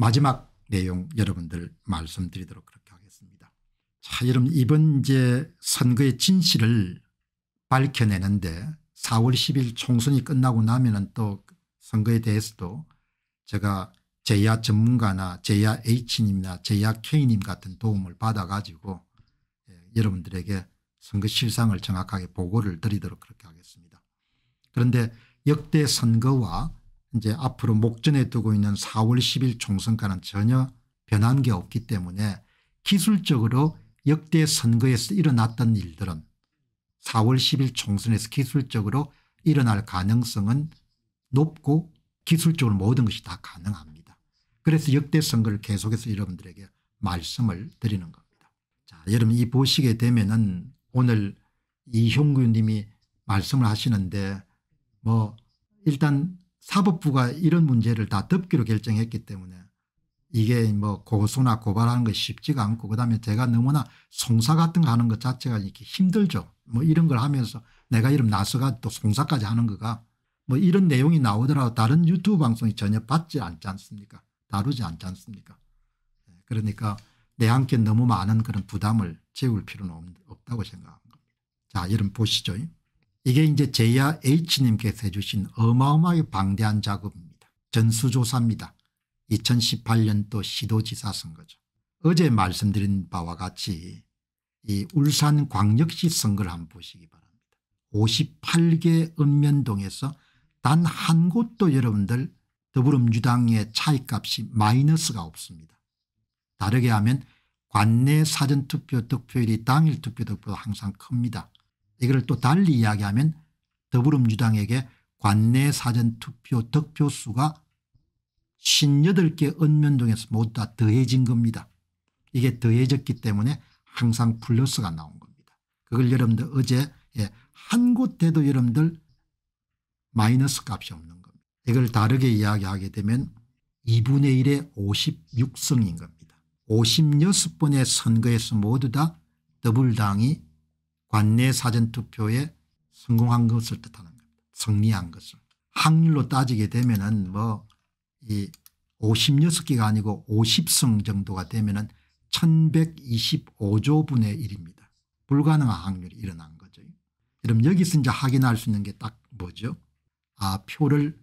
마지막 내용 여러분들 말씀드리도록 그렇게 하겠습니다. 자 여러분 이번 이제 선거의 진실을 밝혀내는데 4월 10일 총선이 끝나고 나면은 또 선거에 대해서도 제가 제야 전문가나 제야 H님이나 제야 K님 같은 도움을 받아가지고 예, 여러분들에게 선거 실상을 정확하게 보고를 드리도록 그렇게 하겠습니다. 그런데 역대 선거와 이제 앞으로 목전에 두고 있는 4월 10일 총선과는 전혀 변한 게 없기 때문에 기술적으로 역대 선거에서 일어났던 일들은 4월 10일 총선에서 기술적으로 일어날 가능성은 높고 기술적으로 모든 것이 다 가능합니다. 그래서 역대 선거를 계속해서 여러분들에게 말씀을 드리는 겁니다. 자, 여러분 이 보시게 되면은 오늘 이형규 님이 말씀을 하시는데 뭐 일단 사법부가 이런 문제를 다 덮기로 결정했기 때문에 이게 뭐 고소나 고발하는 것이 쉽지가 않고 그다음에 제가 너무나 송사 같은 거 하는 것 자체가 이렇게 힘들죠. 뭐 이런 걸 하면서 내가 이름 나서가 또 송사까지 하는 거가 뭐 이런 내용이 나오더라도 다른 유튜브 방송이 전혀 받지 않지 않습니까? 다루지 않지 않습니까? 네, 그러니까 내한테 너무 많은 그런 부담을 채울 필요는 없다고 생각합니다. 자, 여러분 보시죠. 이게 이제 제야 H님께서 해주신 어마어마하게 방대한 작업입니다. 전수조사입니다. 2018년도 시도지사 선거죠. 어제 말씀드린 바와 같이 이 울산 광역시 선거를 한번 보시기 바랍니다. 58개 읍면동에서 단 한 곳도 여러분들 더불어민주당의 차이값이 마이너스가 없습니다. 다르게 하면 관내 사전투표 득표율이 당일 투표 득표도 항상 큽니다. 이걸또 달리 이야기하면 더불어민주당에게 관내 사전투표 득표수가 58개 읍면동에서 모두 다 더해진 겁니다. 이게 더해졌기 때문에 항상 플러스가 나온 겁니다. 그걸 여러분들 어제 예, 한곳대도 여러분들 마이너스 값이 없는 겁니다. 이걸 다르게 이야기하게 되면 2분의 1의 56성인 겁니다. 56번의 선거에서 모두 다 더불당이 관내 사전투표에 성공한 것을 뜻하는 겁니다. 승리한 것을. 확률로 따지게 되면 은뭐이 56개가 아니고 50승 정도가 되면 은 1125조분의 1입니다. 불가능한 확률이 일어난 거죠. 그럼 여기서 이제 확인할 수 있는 게 딱 뭐죠? 아 표를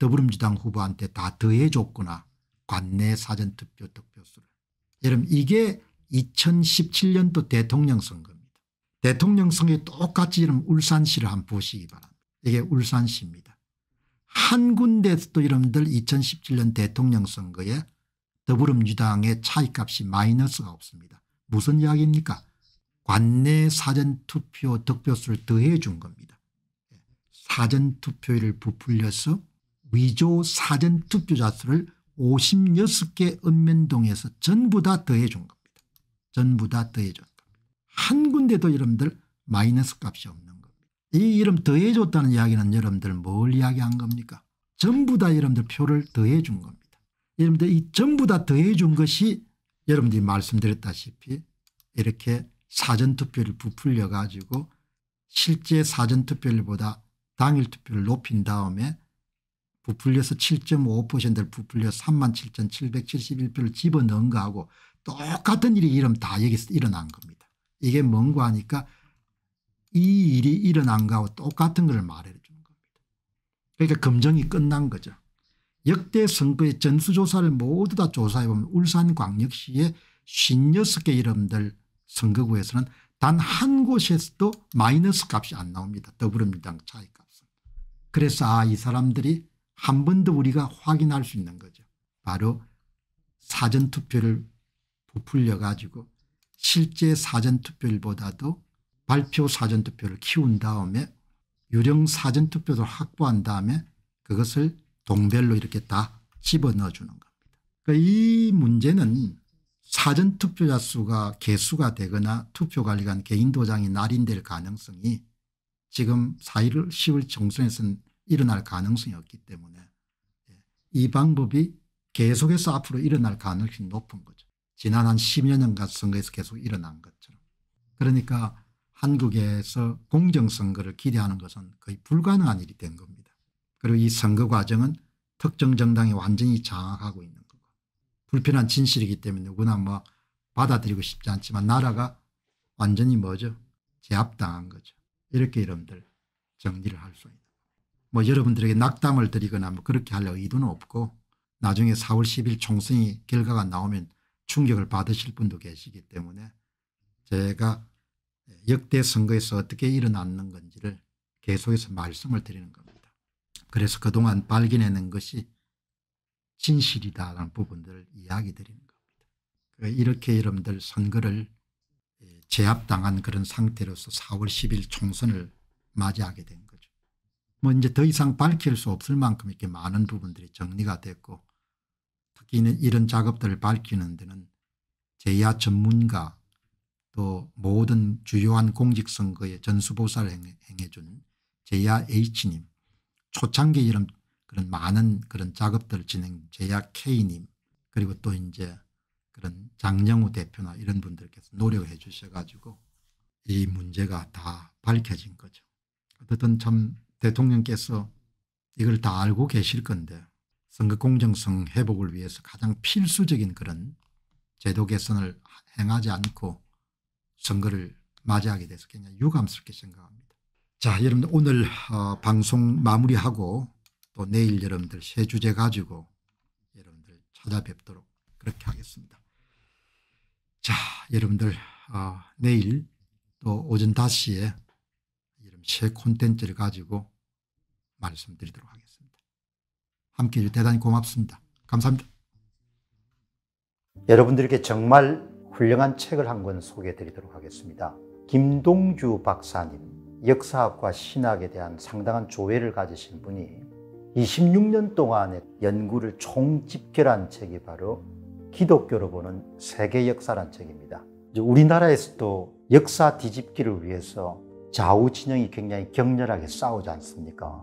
더불어민주당 후보한테 다 더해줬구나. 관내 사전투표 득표수를. 여러분 이게 2017년도 대통령 선거 대통령 성거에 똑같이 이런 울산시를 한번 보시기 바랍니다. 이게 울산시입니다. 한 군데도 여러분들 2017년 대통령 선거에 더불어민주당의 차이값이 마이너스가 없습니다. 무슨 이야기입니까 관내 사전투표 득표수를 더해 준 겁니다. 사전투표율을 부풀려서 위조 사전투표자 수를 56개 읍면동에서 전부 다 더해 준 겁니다. 전부 다 더해 준한 군데도 여러분들 마이너스 값이 없는 겁니다. 이 이름 더해줬다는 이야기는 여러분들 뭘 이야기한 겁니까? 전부 다 여러분들 표를 더해준 겁니다. 여러분들 이 전부 다 더해준 것이 여러분들이 말씀드렸다시피 이렇게 사전투표를 부풀려 가지고 실제 사전투표율보다 당일투표를 높인 다음에 부풀려서 7.5%를 부풀려 37,771표를 집어넣은 거하고 똑같은 일이 이름 다 여기서 일어난 겁니다. 이게 뭔고 하니까 이 일이 일어난 거하고 똑같은 걸 말해주는 겁니다. 그러니까 검증이 끝난 거죠. 역대 선거의 전수조사를 모두 다 조사해보면 울산광역시의 56개 이름들 선거구에서는 단 한 곳에서도 마이너스 값이 안 나옵니다. 더불어민주당 차이값은. 그래서 아 이 사람들이 한 번 더 우리가 확인할 수 있는 거죠. 바로 사전투표를 부풀려 가지고 실제 사전투표일보다도 발표 사전투표를 키운 다음에 유령 사전투표를 확보한 다음에 그것을 동별로 이렇게 다 집어넣어 주는 겁니다. 그러니까 이 문제는 사전투표자 수가 개수가 되거나 투표관리관 개인도장이 날인될 가능성이 지금 4.1 10월 정선에서는 일어날 가능성이 없기 때문에 이 방법이 계속해서 앞으로 일어날 가능성이 높은 거죠. 지난 한 10여년 간 선거에서 계속 일어난 것처럼. 그러니까 한국에서 공정선거를 기대하는 것은 거의 불가능한 일이 된 겁니다. 그리고 이 선거 과정은 특정 정당이 완전히 장악하고 있는 거고 불편한 진실이기 때문에 누구나 뭐 받아들이고 싶지 않지만 나라가 완전히 뭐죠 제압당한 거죠. 이렇게 여러분들 정리를 할 수 있는 뭐 여러분들에게 낙담을 드리거나 뭐 그렇게 할 의도는 없고 나중에 4월 10일 총선이 결과가 나오면 충격을 받으실 분도 계시기 때문에 제가 역대 선거에서 어떻게 일어났는 건지를 계속해서 말씀을 드리는 겁니다. 그래서 그동안 발견해낸 것이 진실이다라는 부분들을 이야기 드리는 겁니다. 그 이렇게 여러분들 선거를 예, 제압당한 그런 상태로서 4월 10일 총선을 맞이하게 된 거죠. 뭐 이제 더 이상 밝힐 수 없을 만큼 이렇게 많은 부분들이 정리가 됐고 바뀌는 이런 작업들을 밝히는 데는 제야 전문가 또 모든 주요한 공직선거에 전수보사를 행해준 제야 H님 초창기 이런 그런 많은 그런 작업들을 진행 제야 K님 그리고 또 이제 그런 장영우 대표나 이런 분들께서 노력해 주셔가지고 이 문제가 다 밝혀진 거죠. 어쨌든 참 대통령께서 이걸 다 알고 계실 건데 선거 공정성 회복을 위해서 가장 필수적인 그런 제도 개선을 행하지 않고 선거를 맞이하게 돼서 굉장히 유감스럽게 생각합니다. 자 여러분들 오늘 어, 방송 마무리하고 또 내일 여러분들 새 주제 가지고 여러분들 찾아뵙도록 그렇게 하겠습니다. 자 여러분들 어, 내일 또 오전 5시에 새 콘텐츠를 가지고 말씀드리도록 하겠습니다. 함께 대단히 고맙습니다. 감사합니다. 여러분들에 정말 훌륭한 책을 한 권 소개해 드리도록 하겠습니다. 김동주 박사님, 역사학과 신학에 대한 상당한 조회를 가지신 분이 26년 동안의 연구를 총집결한 책이 바로 기독교로 보는 세계 역사란 책입니다. 우리나라에서도 역사 뒤집기를 위해서 좌우 진영이 굉장히 격렬하게 싸우지 않습니까?